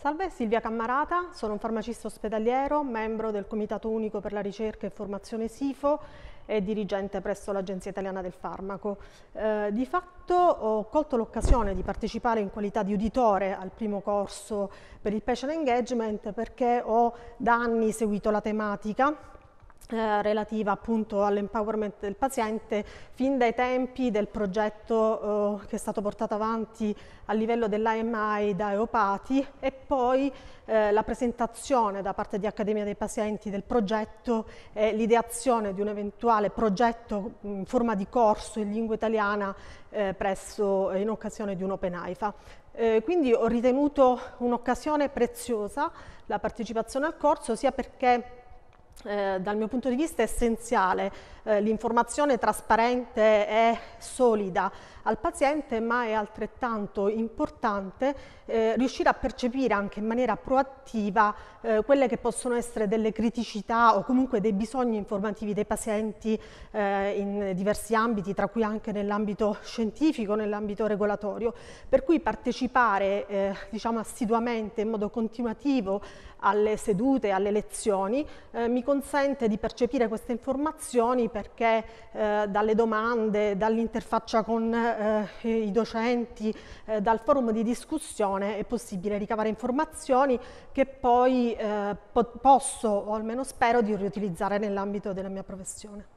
Salve, Silvia Cammarata, sono un farmacista ospedaliero, membro del Comitato Unico per la Ricerca e Formazione SIFO e dirigente presso l'Agenzia Italiana del Farmaco. Eh, di fatto ho colto l'occasione di partecipare in qualità di uditore al primo corso per il patient engagement perché ho da anni seguito la tematica eh, relativa appunto all'empowerment del paziente fin dai tempi del progetto eh, che è stato portato avanti a livello dell'AMI da Eopati e poi eh, la presentazione da parte di Accademia dei Pazienti del progetto e l'ideazione di un eventuale progetto in forma di corso in lingua italiana eh, presso, eh, in occasione di un Open AIFA. Eh, quindi ho ritenuto un'occasione preziosa la partecipazione al corso sia perché eh, dal mio punto di vista essenziale eh, l'informazione trasparente e solida al paziente, ma è altrettanto importante eh, riuscire a percepire anche in maniera proattiva eh, quelle che possono essere delle criticità o comunque dei bisogni informativi dei pazienti eh, in diversi ambiti, tra cui anche nell'ambito scientifico, nell'ambito regolatorio. Per cui partecipare eh, diciamo assiduamente, in modo continuativo, alle sedute, alle lezioni, mi consente di percepire queste informazioni perché eh, dalle domande, dall'interfaccia con eh, i docenti, eh, dal forum di discussione è possibile ricavare informazioni che poi eh, po posso, o almeno spero, di riutilizzare nell'ambito della mia professione.